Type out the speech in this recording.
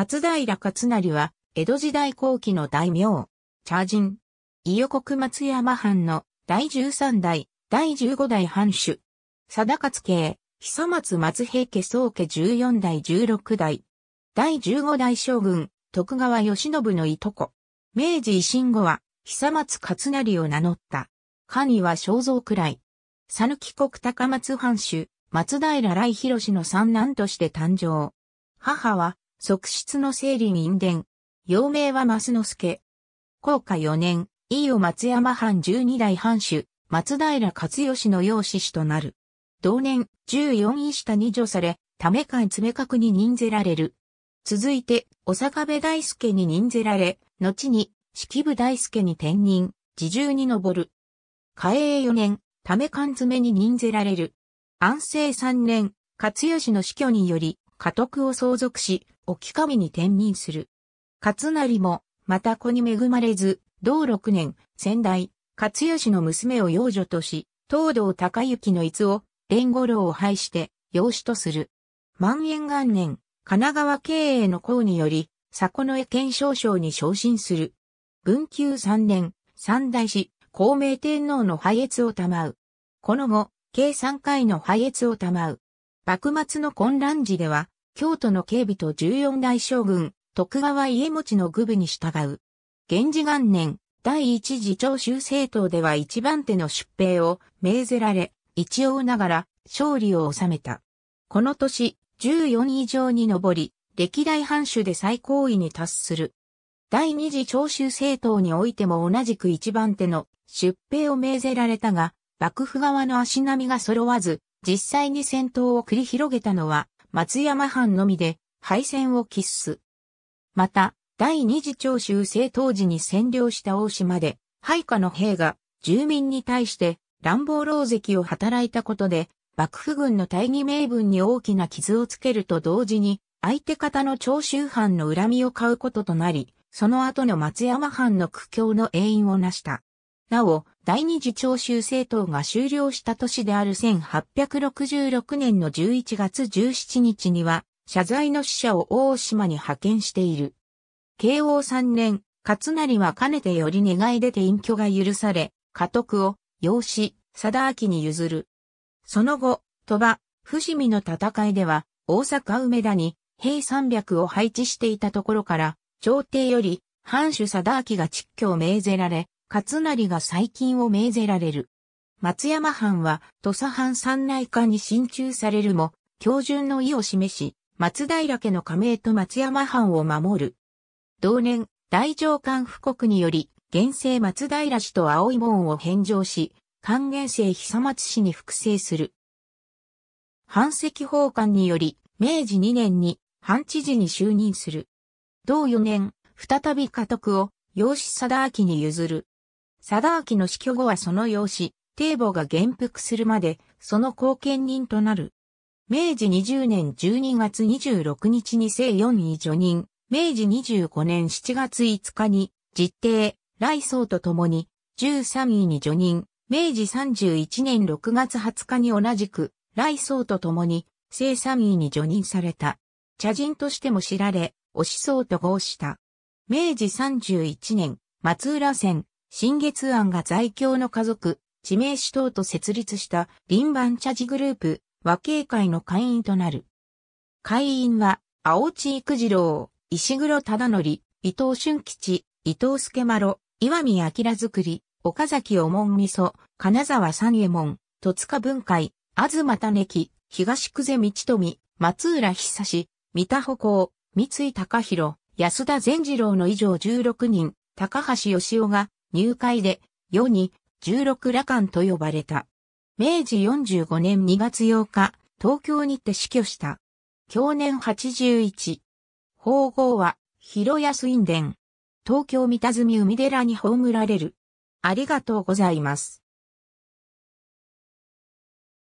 松平勝成は、江戸時代後期の大名、茶人、伊予国松山藩の第13代、第15代藩主、貞勝家、久松松平家宗家14代16代、第15代将軍、徳川義信のいとこ。明治維新後は、久松勝成を名乗った。神は肖像くらい。佐抜国高松藩主、松平来広の三男として誕生。母は、側室の整理人伝。幼名は増之助。高下4年、飯尾松山藩十二代藩主、松平勝義の養子子となる。同年、14位下に除され、ため会詰角に任ぜられる。続いて、お坂部大輔に任ぜられ、後に、式部大輔に転任、自重に上る。嘉永4年、ためん詰に任ぜられる。安政3年、勝義の死去により、家督を相続し、沖上に転任する。勝成も、また子に恵まれず、同6年、仙台、勝吉の娘を養女とし、東道高行の逸を、連五郎を廃して、養子とする。万延元年、神奈川経営の功により、佐古の江県少将に昇進する。文久3年、三代子、孔明天皇の拝謁を賜う。この後、計3回の拝謁を賜う。幕末の混乱時では、京都の警備と十四代将軍、徳川家持の愚部に従う。源氏元年、第一次長州政党では一番手の出兵を命ぜられ、一応ながら勝利を収めた。この年、十四以上に上り、歴代藩主で最高位に達する。第二次長州政党においても同じく一番手の出兵を命ぜられたが、幕府側の足並みが揃わず、実際に戦闘を繰り広げたのは松山藩のみで敗戦を喫す。また、第二次長州征当時に占領した大島で、配下の兵が住民に対して乱暴狼藉を働いたことで、幕府軍の大義名分に大きな傷をつけると同時に、相手方の長州藩の恨みを買うこととなり、その後の松山藩の苦境の永因を成した。なお、第二次徴収政党が終了した年である1866年の11月17日には、謝罪の使者を大島に派遣している。慶応3年、勝成はかねてより願い出て隠居が許され、家督を、養子、貞明に譲る。その後、鳥羽、伏見の戦いでは、大阪梅田に、兵300を配置していたところから、朝廷より、藩主貞明が蟄居を命ぜられ、勝成が最近を命ぜられる。松山藩は土佐藩三内化に進駐されるも、標準の意を示し、松平家の加盟と松山藩を守る。同年、大上官布告により、現世松平氏と青い門を返上し、還元世久松氏に複製する。藩籍奉還により、明治2年に藩知事に就任する。同4年、再び家督を、養子貞明に譲る。貞明の死去後はその養子、堤母が元服するまで、その後見人となる。明治20年12月26日に正4位除任、明治25年7月5日に、実定、来僧と共に、13位に除任、明治31年6月20日に同じく、来僧と共に、正3位に除任された。茶人としても知られ、おしそうと合した。明治31年、松浦線、新月庵が在京の家族、地名主等と設立した林番茶事グループ、和慶会の会員となる。会員は、青地育次郎、石黒忠則、伊藤俊吉、伊藤助丸、岩見明作り、岡崎おもんみそ、金沢三右衛門、戸塚文会、東種木、東久世道富、松浦久志、三田歩行、三井隆弘、安田善次郎の以上16人、高橋義雄が入会で、世に、十六羅漢と呼ばれた。明治45年2月8日、東京にて死去した。去年81。法号は、広安院殿。東京三田住海寺に葬られる。ありがとうございます。